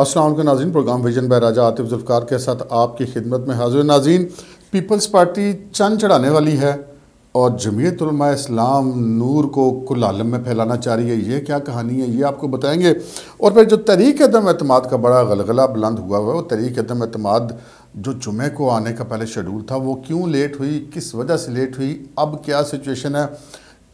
Aslam Nazeen program vision by Raja Atif Zulfar के साथ आपकी खिदमत में हाजिर नाजीन पीपल्स पार्टी चंद चढ़ाने वाली है और जमीयत इस्लाम नूर को कुल आलम में फैलाना चाह रही है ये क्या कहानी है ये आपको बताएंगे और फिर जो तरीक दम अतमाद का बड़ा गलगला बुलंद हुआ हुआ है वो तरीक दम अतमाद जो जुमे को आने का पहले शेड्यूल था वो क्यों लेट हुई किस वजह से लेट हुई अब क्या सिचुएशन है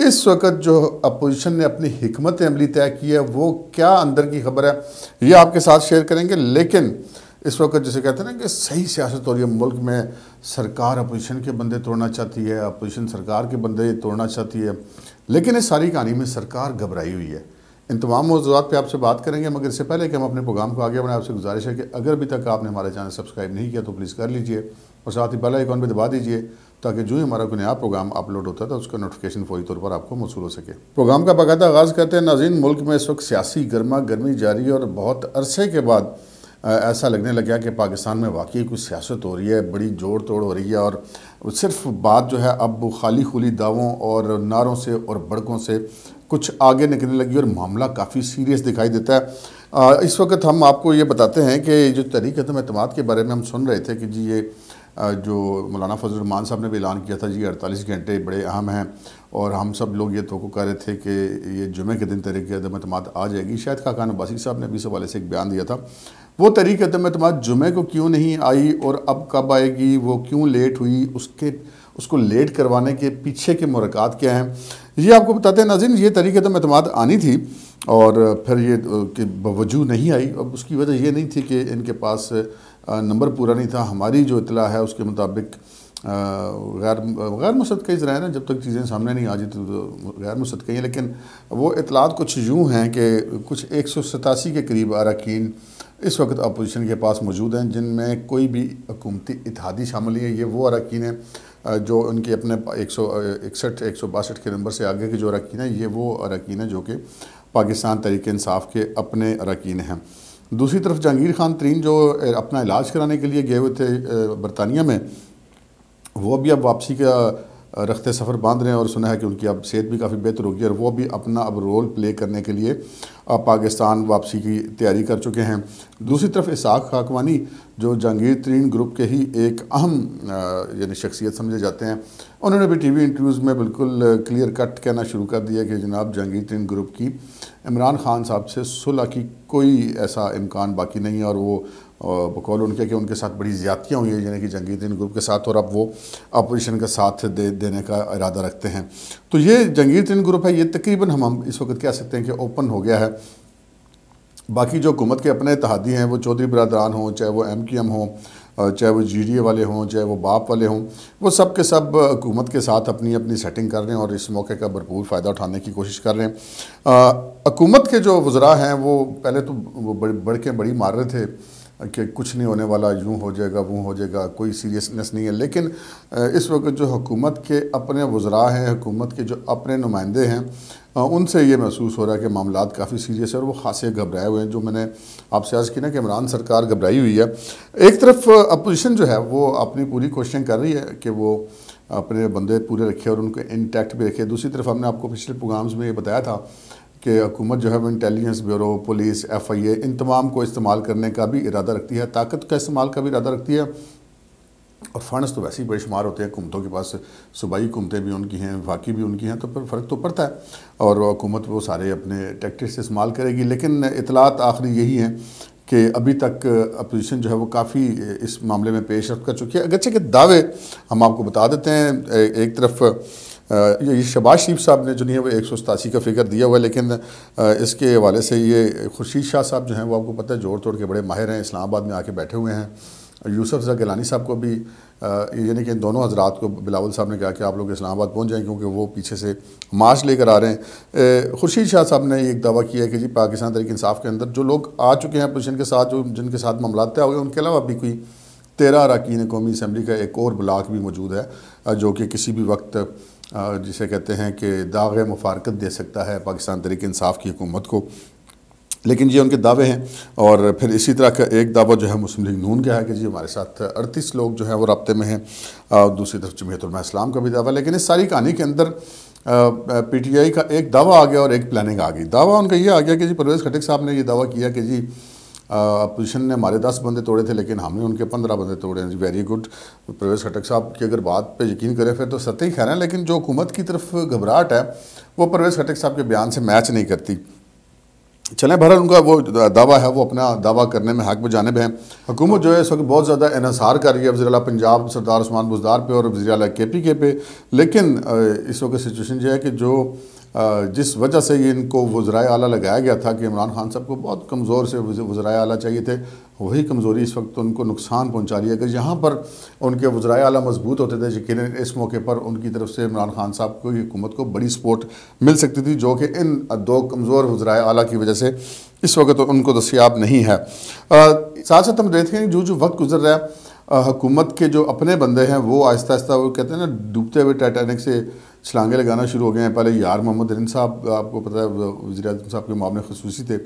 इस वक्त जो अपोजिशन ने अपनी हमत अमली तय की है वो क्या अंदर की खबर है ये आपके साथ शेयर करेंगे लेकिन इस वक्त जैसे कहते हैं ना कि सही सियासत हो रही है मुल्क में सरकार अपोजिशन के बंदे तोड़ना चाहती है अपोजिशन सरकार के बंदे तोड़ना चाहती है लेकिन इस सारी कहानी में सरकार घबराई हुई है इन तमाम मौजूद पर आपसे बात करेंगे मगर इससे पहले कि हम अपने प्रोग्राम को आगे बढ़ाएं आपसे गुजारिश है कि अगर अभी तक आपने हमारे चैनल सब्सक्राइब नहीं किया तो प्लीज़ कर लीजिए और साथ ही पहला एक भी दबा दीजिए ताकि जो ही हमारा कोई नया प्रोग्राम अपलोड होता है तो उसका नोटिफिकेशन फौरी तौर पर आपको मौसू हो सके प्रोग्राम का बाकायदा आगाज़ करते हैं नाजीन मुल्क में इस वक्त सियासी गर्मा गर्मी जारी है और बहुत अरसे के बाद ऐसा लगने लग गया कि पाकिस्तान में वाकई कुछ सियासत हो रही है बड़ी जोड़ तोड़ हो रही है और सिर्फ बात जो है अब खाली खुली दावों और नारों से और बड़कों से कुछ आगे निकलने लगी और मामला काफ़ी सीरियस दिखाई देता है आ, इस वक्त हम आपको ये बताते हैं कि जो तरीक़म अदम अतमाद के बारे में हम सुन रहे थे कि जी ये जो मौलाना फजल रमान साहब ने भी ऐलान किया था जी अड़तालीस घंटे बड़े अहम हैं और हम सब लोग ये तो कर रहे थे कि ये जुमे के दिन तहरीक अदम आ जाएगी शायद खाकान अब्बासी साहब ने भी इस हवाले से एक बयान दिया था वो तरीकदम अदम जुमे को क्यों नहीं आई और अब कब आएगी वो क्यों लेट हुई उसके उसको लेट करवाने के पीछे के मुरक़ात क्या हैं ये आपको बताते हैं नाजिन ये तरीके तो आनी थी और फिर ये कि बवजू नहीं आई अब उसकी वजह ये नहीं थी कि इनके पास नंबर पूरा नहीं था हमारी जो इतला है उसके मुताबिक गैर गैर मुसद कई ना जब तक चीज़ें सामने नहीं आ जाती तो, तो गैर मुसद हैं लेकिन वो इतलात कुछ यूँ हैं कि कुछ एक सौ सतासी के करीब अरकान इस वक्त अपोजिशन के पास मौजूद हैं जिनमें कोई भी हकूमती इतिहादी शामिल नहीं है ये वो अरकान हैं जो उनके अपने एक सौ इकसठ एक सौ बासठ के नंबर से आगे के जो अरकान हैं ये वो अरकान हैं जो कि पाकिस्तान तरीक़ानसाफ़ के अपने अरकान हैं दूसरी तरफ जहांगीर खान तरीन जो अपना इलाज कराने के लिए गए हुए थे बरतानिया में वो अभी अब वापसी का रखते सफ़र बांध रहे हैं और सुना है कि उनकी अब सेहत भी काफ़ी बेहतर होगी और वो भी अपना अब रोल प्ले करने के लिए अब पाकिस्तान वापसी की तैयारी कर चुके हैं दूसरी तरफ इसाक खाकवानी जो जहांगीर तरीन ग्रुप के ही एक अहम यानी शख्सियत समझे जाते हैं उन्होंने भी टीवी इंटरव्यूज़ में बिल्कुल क्लियर कट कहना शुरू कर दिया कि जनाब जहांगीर तरीन ग्रुप की इमरान खान साहब से सुलह की कोई ऐसा इम्कान बाकी नहीं है और वो और बकौल उनके कि उनके साथ बड़ी ज्यादतियाँ हुई हैं यानी कि जंगीरद्दीन ग्रुप के साथ और अब वो अपोजिशन का साथ दे देने का इरादा रखते हैं तो ये जंगीरद्दीन ग्रुप है ये तकरीबन हम हम इस वक्त कह सकते हैं कि ओपन हो गया है बाकी जो हुकूमत के अपने इतिहादी हैं वो चौधरी बरदरान हों चाहे वो एम क्यू एम हों चाहे वो जी डी ए वाले हों चाहे वो बाप वाले हों वो सब के सब हुकूमत के साथ अपनी अपनी सेटिंग कर रहे हैं और इस मौके का भरपूर फ़ायदा उठाने की कोशिश कर रहे हैं हुकूमत के जो वज्रा हैं वो पहले तो वो बड़ बढ़ के बड़ी मार रहे थे कि कुछ नहीं होने वाला यूँ हो जाएगा वो हो जाएगा कोई सीरियसनेस नहीं है लेकिन इस वक्त जो हुकूमत के अपने वज्रा हैं हुकूमत के जो अपने नुमाइंदे हैं उनसे ये महसूस हो रहा है कि मामला काफ़ी सीरियस है और वो खासे घबराए हुए हैं जो मैंने आपसे आज की ना कि इमरान सरकार घबराई हुई है एक तरफ अपोजिशन जो है वो अपनी पूरी कोशिशें कर रही है कि वो अपने बंदे पूरे रखे और उनको इंटैक्ट भी रखे दूसरी तरफ हमने आपको पिछले प्रोग्राम्स में ये बताया था कि हुकूमत जो है वो intelligence bureau police F I A इन तमाम को इस्तेमाल करने का भी इरादा रखती है ताकत का इस्तेमाल का भी इरादा रखती है और फंड्स तो वैसे ही बेशुमार होते हैं हुकूमतों के पास सूबाई हुकूमतें भी उनकी हैं वाकई भी उनकी हैं तो पर फ़र्क तो पड़ता है और हुकूमत वो सारे अपने टैक्टिक्स इस्तेमाल करेगी लेकिन इतलात आखिरी यही हैं कि अभी तक अपोजिशन जो है वो काफ़ी इस मामले में पेश रफ्त कर चुकी है अगरचे के दावे हम आपको बता देते हैं एक तरफ ये शबाज शरीफ साहब ने जो नहीं है वो एक सौ सतासी का फिगर दिया हुआ है लेकिन इसके हवाले से ये खुर्शीद शाह साहब जो हैं वो आपको पता है जोड़ तोड़ के बड़े माहिर हैं इस्लामाबाद में आके बैठे हुए हैं जा गलानी साहब को भी यानी कि इन दोनों हजरात को बिलावल साहब ने कहा कि आप लोग इस्लामाबाद पहुँच जाएँ क्योंकि वो पीछे से मार्च लेकर आ रहे हैं खुर्शीद शाह साहब ने एक दावा किया है कि जी पाकिस्तान तरीके इंसाफ के अंदर जो लोग आ चुके हैं पोजिशन के साथ जो जिनके साथ मामला तय हो गए उनके अलावा भी कोई तेरह अरकान कौमी असम्बली का एक और ब्लाक भी मौजूद है जो कि किसी भी वक्त जिसे कहते हैं कि दाग मुफारकत दे सकता है पाकिस्तान तरीक इंसाफ की हुकूमत को लेकिन ये उनके दावे हैं और फिर इसी तरह का एक दावा जो है मुस्लिम लीग नून का है कि जी हमारे साथ अड़तीस लोग जो हैं वो रबते में हैं और दूसरी तरफ जमीयतलमा इस्लाम का भी दावा लेकिन इस सारी कहानी के अंदर पी टी आई का एक दावा आ गया और एक प्लानिंग आ गई दावा उनका ये आ गया कि जी परवेज़ खटिक साहब ने ये दावा किया कि जी अपोजिशन ने हमारे दस बंदे तोड़े थे लेकिन हमने उनके पंद्रह बंदे तोड़े हैं वेरी गुड प्रवेश खटक साहब की अगर बात पे यकीन करें फिर तो सत्य ही खैर है लेकिन जो हुकूमत की तरफ घबराहट है वो प्रवेश खटक साहब के बयान से मैच नहीं करती चलें बहरहाल उनका वो दावा है वो अपना दावा करने में हक जानब है हुकूमत जो है इस वक्त बहुत ज़्यादा इनसार कर रही है वजी पंजाब सरदार उस्मान बुजदार पे और वजी के पी के पे लेकिन इस वक्त सिचुएशन जो है कि जो जिस वजह से ये इनको वज्राय आला लगाया गया था कि इमरान खान साहब को बहुत कमज़ोर से वज्राय आला चाहिए थे वही कमज़ोरी इस वक्त उनको नुकसान पहुंचा रही है अगर यहाँ पर उनके वज्राय आला मजबूत होते थे यकीन इस मौके पर उनकी तरफ से इमरान खान साहब को हुकूमत को बड़ी सपोर्ट मिल सकती थी जो कि इन दो कमज़ोर वज्राय आला की वजह से इस वक्त तो उनको दस्याब नहीं है साथ साथ हम देखते हैं जो जो वक्त गुजर रहा है हुकूमत के जो अपने बंदे हैं वो आहिस्ता आहिस्ता वो कहते हैं ना डूबते हुए टाइटैनिक से छलांगे लगाना शुरू हो गए हैं पहले यार मोहम्मद रिन साहब आपको पता है वजी अजम साहब के मामले खसूसी थे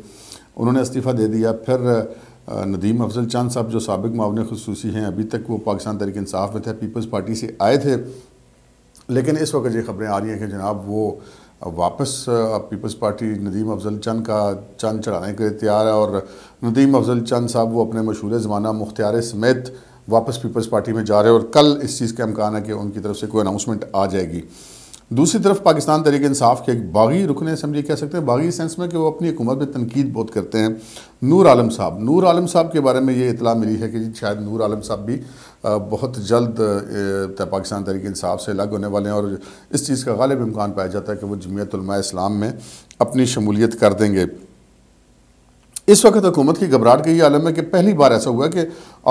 उन्होंने इस्तीफ़ा दे दिया फिर नदीम अफजल चांद साहब जो सबक मामले खसूसी हैं अभी तक वो पाकिस्तान तरीक इंसाफ में थे पीपल्स पार्टी से आए थे लेकिन इस वक्त ये खबरें आ रही हैं कि जनाब वो वापस पीपल्स पार्टी नदीम अफजल चंद का चंद चढ़ाने के लिए तैयार है और नदीम अफजल चंद साहब वो अपने मशहूर ज़माना मुख्तियार समेत वापस पीपल्स पार्टी में जा रहे हैं और कल इस चीज़ का अमकान है कि उनकी तरफ से कोई अनाउंसमेंट आ जाएगी दूसरी तरफ पाकिस्तान तरीके इंसाफ के एक बागी रुकने असम्बली कह सकते हैं बागी सेंस में कि वो अपनी हुकूमत में तनकीद बहुत करते हैं नूर आलम साहब नूर आलम साहब के बारे में ये इतला मिली है कि शायद नूर आलम साहब भी बहुत जल्द पाकिस्तान तरीके इंसाफ से अलग होने वाले हैं और इस चीज़ का गालिब इम्कान पाया जाता है कि वो जमियतलमा इस्लाम में अपनी शमूलियत कर देंगे इस वक्त हुकूमत की घबराहट का ये आलम है कि पहली बार ऐसा हुआ है कि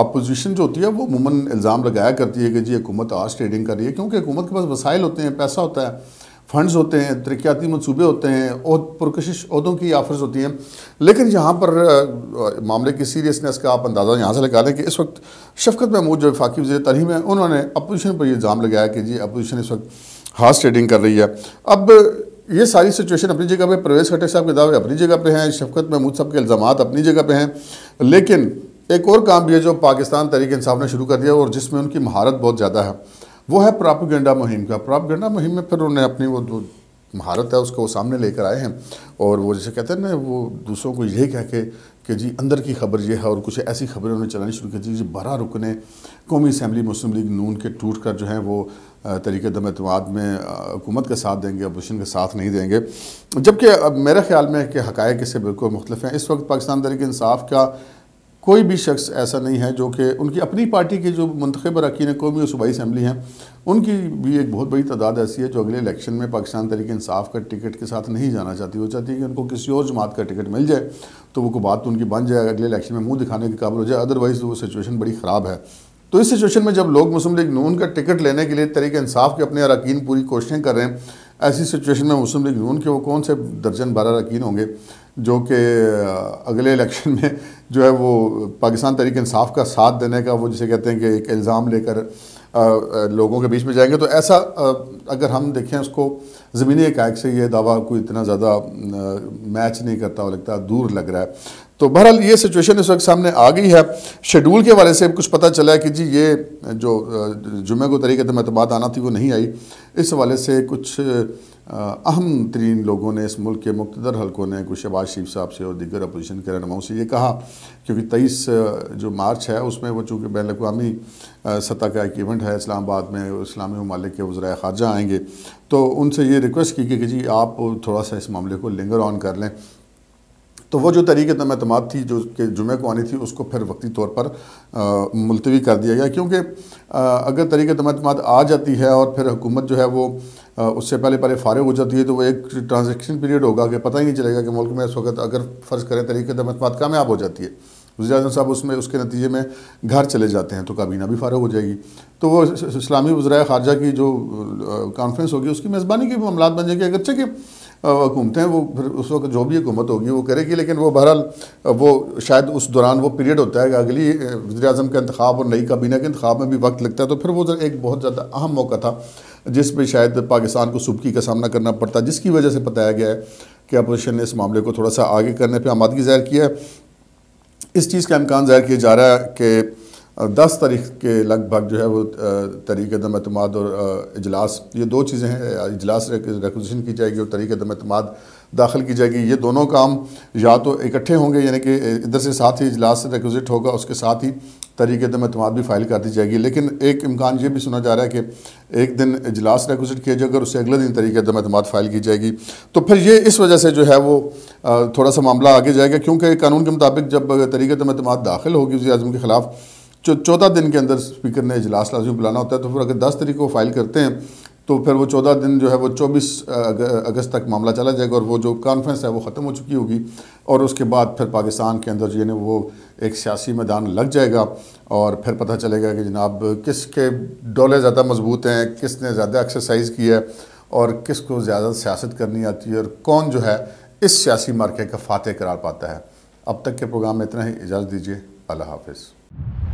अपोजिशन जो होती है वो अमूमन इल्ज़ाम लगाया करती है कि जी हुकूमत आज ट्रेडिंग कर रही है क्योंकि हुकूमत के पास वसाइल होते हैं पैसा होता है फंड्स होते हैं तरक्याती मनसूबे होते हैं और पुरकशिश अहदों की आफर्स होती हैं लेकिन यहाँ पर मामले की सीरियसनेस का आप अंदाज़ा यहाँ से लगा दें कि इस वक्त शफकत महमूद जो वफाकी वजी तरीम है उन्होंने अपोजिशन पर यह इल्ज़ाम लगाया कि जी अपोजिशन इस वक्त हार्स ट्रेडिंग कर रही है अब ये सारी सिचुएशन अपनी जगह पे परवेज खटे साहब के दावे अपनी जगह पे हैं शफकत महमूद साहब के इल्ज़ाम अपनी जगह पे हैं लेकिन एक और काम भी है जो पाकिस्तान तरीके इंसाफ ने शुरू कर दिया और जिसमें उनकी महारत बहुत ज़्यादा है वो है प्रापगेंडा मुहिम का प्रापगेंडा मुहिम में फिर उन्होंने अपनी वो महारत है उसको वो सामने लेकर आए हैं और वो जैसे कहते हैं ना वो दूसरों को यही कह के कि जी अंदर की खबर ये है और कुछ ऐसी खबरें उन्होंने चलानी शुरू की थी जी बारह रुकने कौमी असम्बली मुस्लिम लीग नून के टूट कर जो है वो तरीके दम अतमाद में हुकूमत का साथ देंगे अपोजिशन का साथ नहीं देंगे जबकि अब मेरे ख्याल में कि हक़ इससे बिल्कुल मुख्तफ हैं इस वक्त पाकिस्तान तरीके इंसाफ का कोई भी शख्स ऐसा नहीं है जो कि उनकी अपनी पार्टी के जो मंतखब अरकान कौमी और सूबाई असम्बली हैं उनकी भी एक बहुत बड़ी तादाद ऐसी है जो अगले इलेक्शन में पाकिस्तान तरीके इंसाफ का टिकट के साथ नहीं जाना चाहती वो चाहती है कि उनको किसी और जमात का टिकट मिल जाए तो वो को बात तो उनकी बन जाए अगले इलेक्शन में मुँह दिखाने के काबिल हो जाए अदरवाइज़ वो सिचुएशन बड़ी ख़राब है तो इस सिचुएशन में जब लोग मुस्लिम लीग नून का टिकट लेने के लिए तरीके इंसाफ के अपने अरकान पूरी कोशिशें कर रहे हैं ऐसी सिचुएशन में मुस्लिम लीग नून के वो कौन से दर्जन बारह अरकान होंगे जो कि अगले इलेक्शन में जो है वो पाकिस्तान तरीके इंसाफ का साथ देने का वो जिसे कहते हैं कि एक इल्ज़ाम लेकर लोगों के बीच में जाएंगे तो ऐसा अगर हम देखें उसको ज़मीनी एकाएक से ये दावा कोई इतना ज़्यादा मैच नहीं करता और लगता दूर लग रहा है तो बहरहाल ये सिचुएशन इस वक्त सामने आ गई है शेड्यूल के हवाले से कुछ पता चला है कि जी ये जो जुमे को तरीके तो मतबात आना थी वो नहीं आई इस हवाले से कुछ अहम तरीन लोगों ने इस मुल्क के मुख्तर हलकों ने कुछ शबाज शरीफ साहब से और दीगर अपोजिशन के रहनुमाओं से ये कहा क्योंकि तेईस जो मार्च है उसमें वो चूँकि बैन अवी सतह का एक इवेंट है इस्लामाबाद में इस्लामी ममालिक के वज्रा खारजा आएँगे तो उनसे ये रिक्वेस्ट की कि, जी आप थोड़ा सा इस मामले को लिंगर ऑन कर लें तो वो जो तरीके तमाद थी जो कि जुमे को आनी थी उसको फिर वक्ती तौर पर मुलतवी कर दिया गया क्योंकि अगर तरीके तमाद आ जाती है और फिर हुकूमत जो है वो उससे पहले पहले फारग हो जाती है तो वो एक ट्रांजेक्शन पीरियड होगा कि पता ही नहीं चलेगा कि मुल्क में इस वक्त अगर फ़र्ज़ करें तरीके तमतमात कामयाब हो जाती है वजी अजम साहब उसमें उसके नतीजे में घर चले जाते हैं तो काबीना भी फारग हो जाएगी तो वो इस्लामी वज्रा खारजा की जो कॉन्फ्रेंस होगी उसकी मेज़बानी के भी मामला बन जाएगी अगरचे कि हुकूमतें वो फिर उस वक्त जो भी हुकूमत होगी वो करेगी लेकिन वो बहरहाल वो शायद उस दौरान वो पीरियड होता है कि अगली वजी अजम का इंतबाब और नई काबीना के इंतब में भी वक्त लगता है तो फिर वो एक बहुत ज़्यादा अहम मौका था जिस पर शायद पाकिस्तान को सुबकी का सामना करना पड़ता जिसकी वजह से बताया गया है कि अपोजिशन ने इस मामले को थोड़ा सा आगे करने पर आमादगी ज़ाहिर किया है इस चीज़ का इम्कान ज़ाहिर किया जा रहा है कि दस तारीख के लगभग जो है वो तरीके दम अतमाद और इजलास ये दो चीज़ें हैं इजलास रिकोजिशन की जाएगी और तरीके दम अतमाद दाखिल की जाएगी ये दोनों काम या तो इकट्ठे होंगे यानी कि इधर से साथ ही इजलास रिकोजिट होगा उसके साथ ही तरीके दम अतमाद भी फाइल कर दी जाएगी लेकिन एक इम्कान ये भी सुना जा रहा है कि एक दिन इजलास रिकोजिट किया जाएगा और उससे अगले दिन तरीके दम अतमाद फाइल की जाएगी तो फिर ये इस वजह से जो है वो थोड़ा सा मामला आगे जाएगा क्योंकि कानून के मुताबिक जब तरीके दम अतमाद दाखिल होगी वजी अजम के ख़िलाफ़ जो चौदह दिन के अंदर स्पीकर ने इजलास लाजमी बुलाना होता है तो फिर अगर दस तरीक को फाइल करते हैं तो फिर वो चौदह दिन जो है वो चौबीस अगस्त तक मामला चला जाएगा और वो जो कॉन्फ्रेंस है वो ख़त्म हो चुकी होगी और उसके बाद फिर पाकिस्तान के अंदर यानी वो एक सियासी मैदान लग जाएगा और फिर पता चलेगा कि जनाब किसके डोले ज़्यादा मजबूत हैं किसने ज़्यादा एक्सरसाइज की है और किसको ज़्यादा सियासत करनी आती है और कौन जो है इस सियासी मार्के का फातह करार पाता है अब तक के प्रोग्राम में इतना ही इजाज़त दीजिए अल्लाह हाफिज़